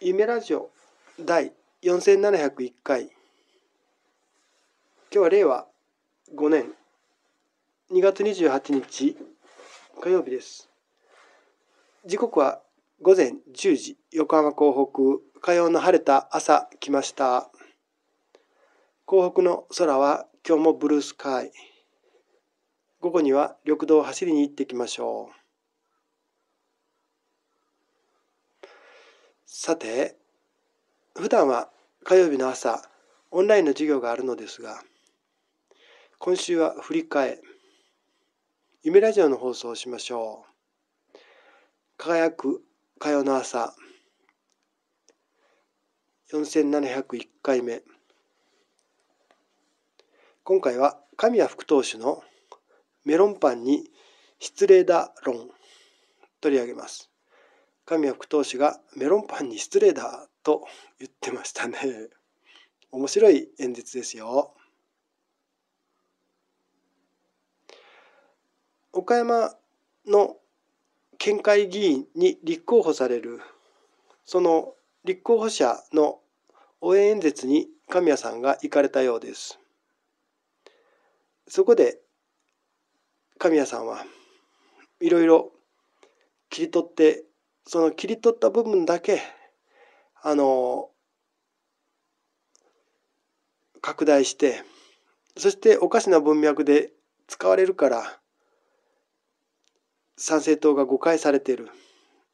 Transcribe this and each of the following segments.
夢ラジオ第4701回今日は令和5年2月28日火曜日です時刻は午前10時横浜港北火曜の晴れた朝来ました港北の空は今日もブルースカイ午後には緑道を走りに行ってきましょうさて普段は火曜日の朝オンラインの授業があるのですが今週は振り替え夢ラジオの放送をしましょう輝く火曜の朝4701回目今回は神谷副投手のメロンパンに失礼だ論取り上げます神谷副投手がメロンパンに失礼だと言ってましたね。面白い演説ですよ。岡山の県会議員に立候補されるその立候補者の応援演説に神谷さんが行かれたようです。そこで神谷さんはいろいろ切り取ってその切り取った部分だけ、あの、拡大して、そしておかしな文脈で使われるから、参政党が誤解されている。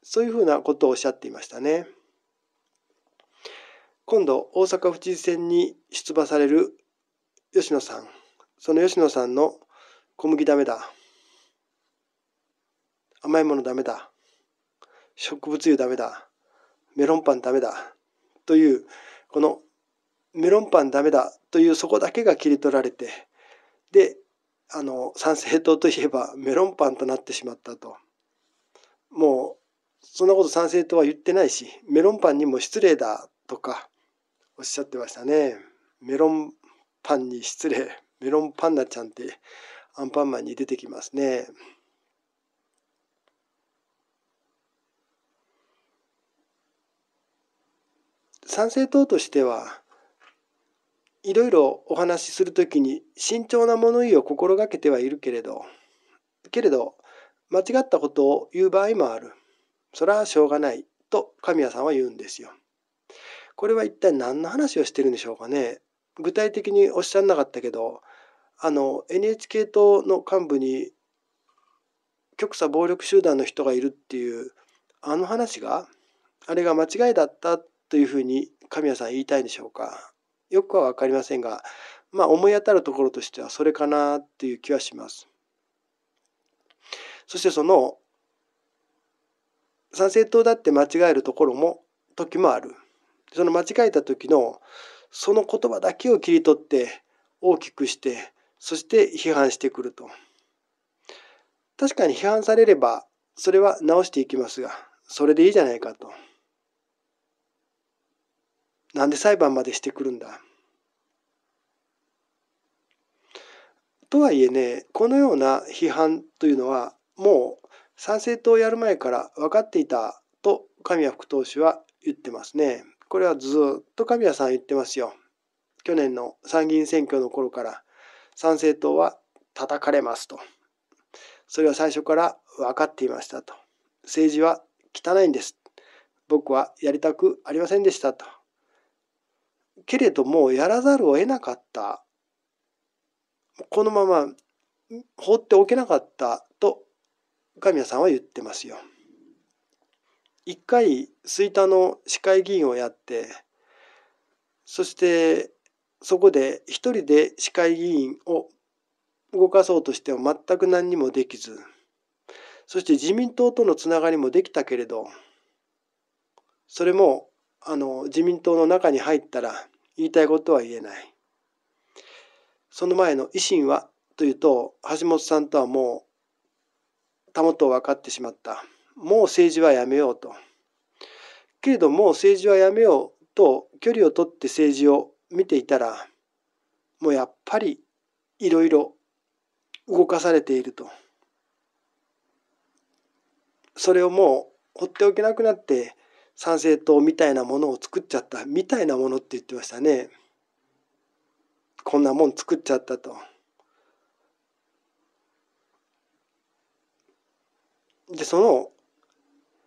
そういうふうなことをおっしゃっていましたね。今度、大阪府知事選に出馬される吉野さん。その吉野さんの小麦ダメだ。甘いものダメだ。植物油ダメだメロンパンダメだというこのメロンパンダメだというそこだけが切り取られてであの参政党といえばメロンパンとなってしまったともうそんなこと参政党は言ってないしメロンパンにも失礼だとかおっしゃってましたねメロンパンに失礼メロンパンナちゃんってアンパンマンに出てきますね。参政党としてはいろいろお話しする時に慎重な物言いを心がけてはいるけれどけれど間違ったことを言う場合もあるそれはしょうがないと神谷さんは言うんですよ。これは一体何の話をしてるんでしょうかね具体的におっしゃらなかったけどあの NHK 党の幹部に極左暴力集団の人がいるっていうあの話があれが間違いだったというふうに神谷さん言いたいんでしょうかよくは分かりませんがまあ思い当たるところとしてはそれかなっていう気はします。そしてその参政党だって間違えるところも時もある。その間違えた時のその言葉だけを切り取って大きくしてそして批判してくると。確かに批判されればそれは直していきますがそれでいいじゃないかと。なんで裁判までしてくるんだとはいえねこのような批判というのはもう参政党をやる前から分かっていたと神谷副党首は言ってますね。これはずっと神谷さん言ってますよ。去年の参議院選挙の頃から参政党は叩かれますと。それは最初から分かっていましたと。政治は汚いんです。僕はやりたくありませんでしたと。けれどもやらざるを得なかったこのまま放っておけなかったと神谷さんは言ってますよ。一回吹田の市会議員をやってそしてそこで一人で市会議員を動かそうとしても全く何にもできずそして自民党とのつながりもできたけれどそれもあの自民党の中に入ったら言いたいことは言えない。その前の維新はというと橋本さんとはもうたもとを分かってしまった。もう政治はやめようと。けれども政治はやめようと距離を取って政治を見ていたらもうやっぱりいろいろ動かされていると。それをもう放っておけなくなって参政党みたいなものを作っちゃったみたいなものって言ってましたね。こんなもん作っちゃったと。でその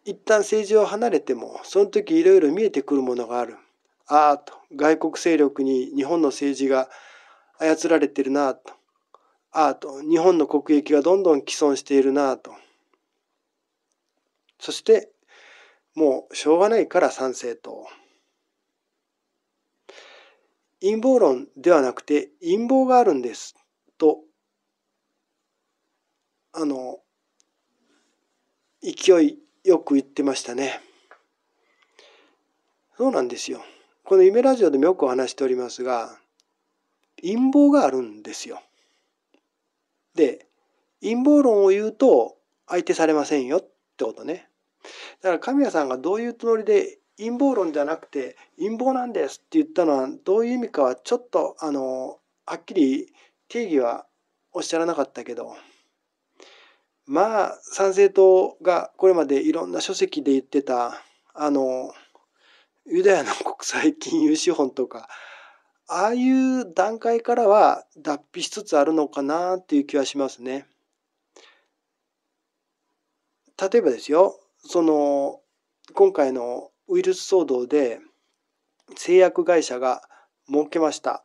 一旦政治を離れてもその時いろいろ見えてくるものがある。ああと外国勢力に日本の政治が操られてるなあと。ああと日本の国益がどんどん毀損しているなあと。そしてもうしょうがないから賛成と。陰謀論ではなくて陰謀があるんですと、あの、勢いよく言ってましたね。そうなんですよ。この夢ラジオでもよくお話しておりますが、陰謀があるんですよ。で、陰謀論を言うと相手されませんよってことね。だから神谷さんがどういうつもりで陰謀論じゃなくて陰謀なんですって言ったのはどういう意味かはちょっとあのはっきり定義はおっしゃらなかったけどまあ参政党がこれまでいろんな書籍で言ってたあのユダヤの国際金融資本とかああいう段階からは脱皮しつつあるのかなっていう気はしますね。例えばですよその今回のウイルス騒動で製薬会社が設けました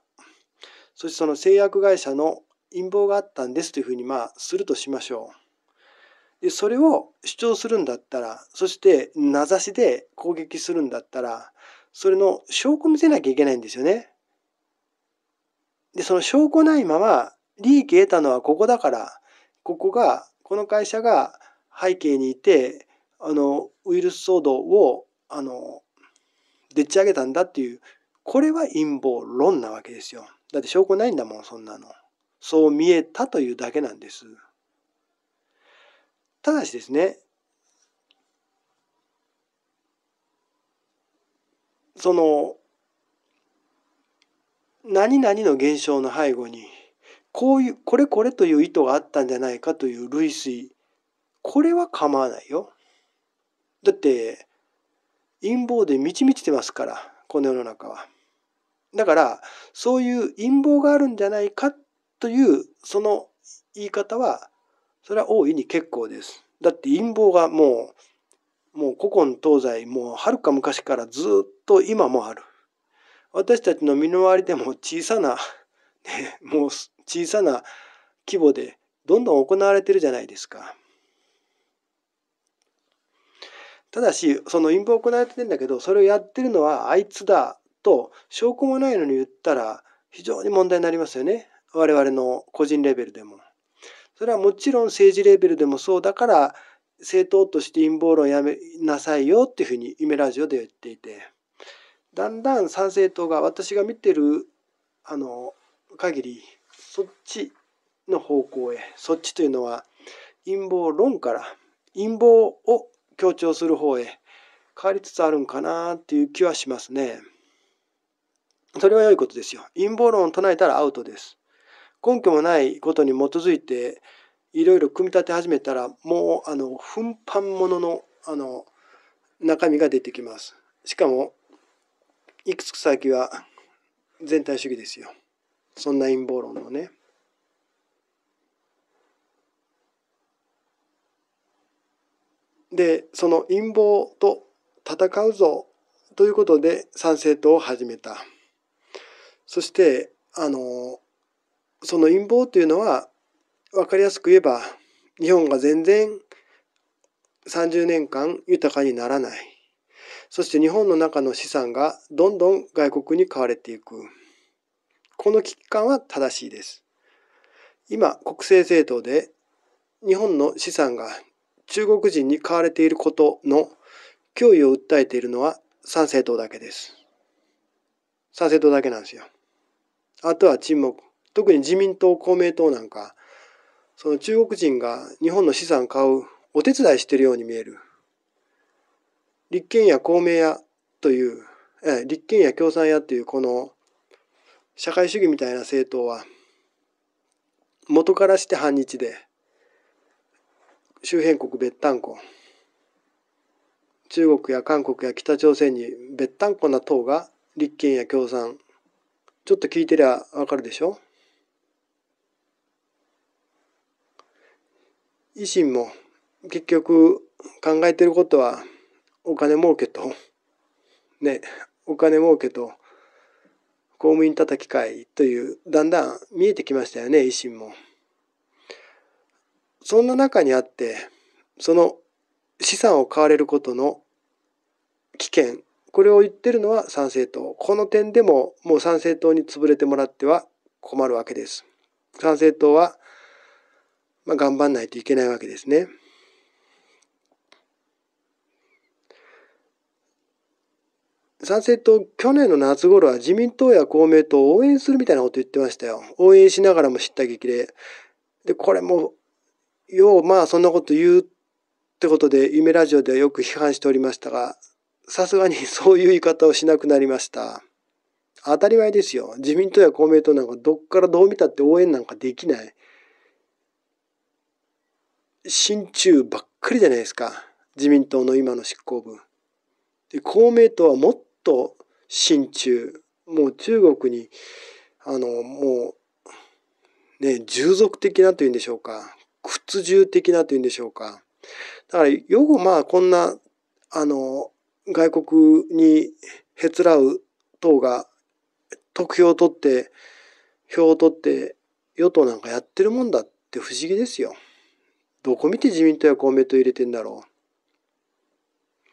そしてその製薬会社の陰謀があったんですというふうにまあするとしましょうでそれを主張するんだったらそして名指しで攻撃するんだったらそれの証拠見せなきゃいけないんですよねでその証拠ないまま利益得たのはここだからここがこの会社が背景にいてあのウイルス騒動をあのでっち上げたんだっていうこれは陰謀論なわけですよだって証拠ないんだもんそんなのそう見えたというだけなんですただしですねその何々の現象の背後にこういうこれこれという意図があったんじゃないかという類推これは構わないよ。だって陰謀で満ち満ちてますからこの世の中は。だからそういう陰謀があるんじゃないかというその言い方はそれは大いに結構です。だって陰謀がもうもう古今東西もうはるか昔からずっと今もある。私たちの身の回りでも小さな、ね、もう小さな規模でどんどん行われてるじゃないですか。ただしその陰謀を行われてるんだけどそれをやってるのはあいつだと証拠もないのに言ったら非常に問題になりますよね我々の個人レベルでも。それはもちろん政治レベルでもそうだから政党として陰謀論やめなさいよっていうふうにイメラジオで言っていてだんだん参政党が私が見てるあの限りそっちの方向へそっちというのは陰謀論から陰謀を強調する方へ変わりつつあるんかなっていう気はしますね。それは良いことですよ。陰謀論を唱えたらアウトです。根拠もないことに基づいていろいろ組み立て始めたらもうあの奮発もののあの中身が出てきます。しかもいくつか先は全体主義ですよ。そんな陰謀論のね。でその陰謀と戦うぞということで参政党を始めたそしてあのその陰謀というのは分かりやすく言えば日本が全然30年間豊かにならないそして日本の中の資産がどんどん外国に買われていくこの危機感は正しいです今国政政党で日本の資産が中国人に買われていることの脅威を訴えているのは参政党だけです。参政党だけなんですよ。あとは沈黙。特に自民党、公明党なんか、その中国人が日本の資産買うお手伝いしてるように見える。立憲や公明やという、え立憲や共産やというこの社会主義みたいな政党は元からして反日で周辺国別炭鉱中国や韓国や北朝鮮に別炭鉱な党が立憲や共産ちょっと聞いてりゃわかるでしょ維新も結局考えてることはお金儲けとねお金儲けと公務員叩き会というだんだん見えてきましたよね維新も。そんな中にあってその資産を買われることの危険これを言ってるのは参政党この点でももう参政党に潰れてもらっては困るわけです参政党は、まあ、頑張んないといけないわけですね参政党去年の夏頃は自民党や公明党を応援するみたいなこと言ってましたよ応援しながらも知った激励でこれもよう、まあそんなこと言うってことで、夢ラジオではよく批判しておりましたが、さすがに そういう言い方をしなくなりました。当たり前ですよ。自民党や公明党なんかどっからどう見たって応援なんかできない。親中ばっかりじゃないですか。自民党の今の執行部。で、公明党はもっと親中。もう中国に、あの、もう、ね、従属的なというんでしょうか。屈辱的なというんでしょうか。だから、よくまあ、こんな、あの、外国にへつらう党が、得票を取って、票を取って、与党なんかやってるもんだって不思議ですよ。どこ見て自民党や公明党入れてんだろう。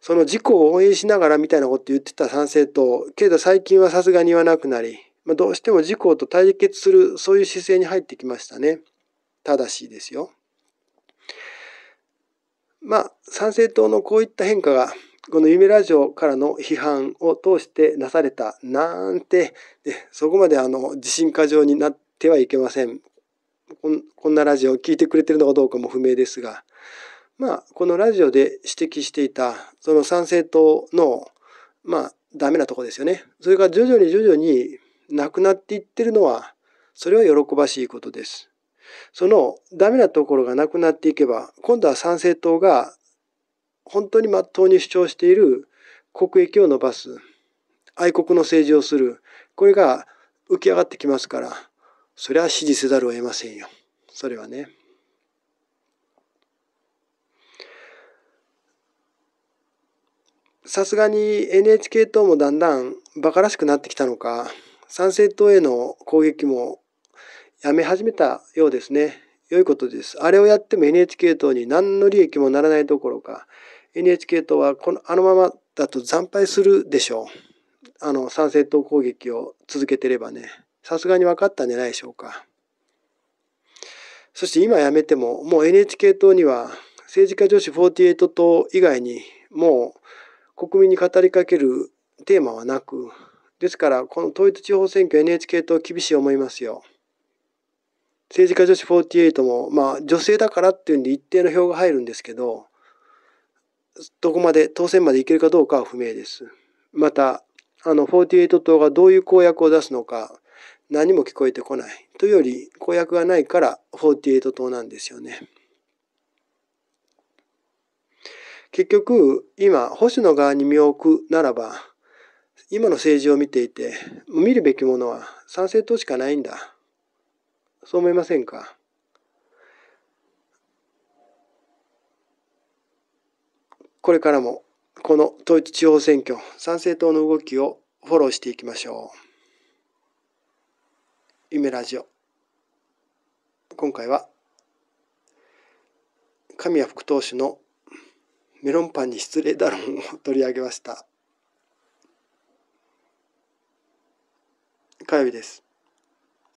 その自故を応援しながらみたいなこと言ってた賛成党、けど最近はさすがに言わなくなり、まあ、どうしても自公と対決する、そういう姿勢に入ってきましたね。正しいですよ。まあ、参政党のこういった変化が、この夢ラジオからの批判を通してなされたなんて、ね、そこまであの自信過剰になってはいけませんこん。こんなラジオを聞いてくれてるのかどうかも不明ですが、まあ、このラジオで指摘していた、その参政党の、まあ、ダメなとこですよね。それが徐々に徐々になくなっていってるのは、それは喜ばしいことです。そのダメなところがなくなっていけば、今度は参政党が本当にまっとうに主張している国益を伸ばす、愛国の政治をする、これが浮き上がってきますから、それは支持せざるを得ませんよ。それはね。さすがに NHK 党もだんだん馬鹿らしくなってきたのか、参政党への攻撃もやめ始めたようですね。良いことです。あれをやっても NHK 党に何の利益もならないどころか、NHK 党はこのあのままだと惨敗するでしょう。あの参政党攻撃を続けてればね。さすがに分かったんじゃないでしょうか。そして今やめても、もう NHK 党には政治家女子48党以外にもう国民に語りかけるテーマはなく、ですからこの統一地方選挙 NHK 党厳しい思いますよ。政治家女子48も、まあ、女性だからっていうんで一定の票が入るんですけど、どこまで、当選までいけるかどうかは不明です。また、あの、48党がどういう公約を出すのか、何も聞こえてこない。というより、公約がないから48党なんですよね。結局、今、保守の側に身を置くならば、今の政治を見ていて、見るべきものは賛成党しかないんだ。そう思いませんかこれからもこの統一地方選挙参政党の動きをフォローしていきましょう。夢ラジオ今回は神谷副党首のメロンパンに失礼だろうを取り上げました。火曜日です。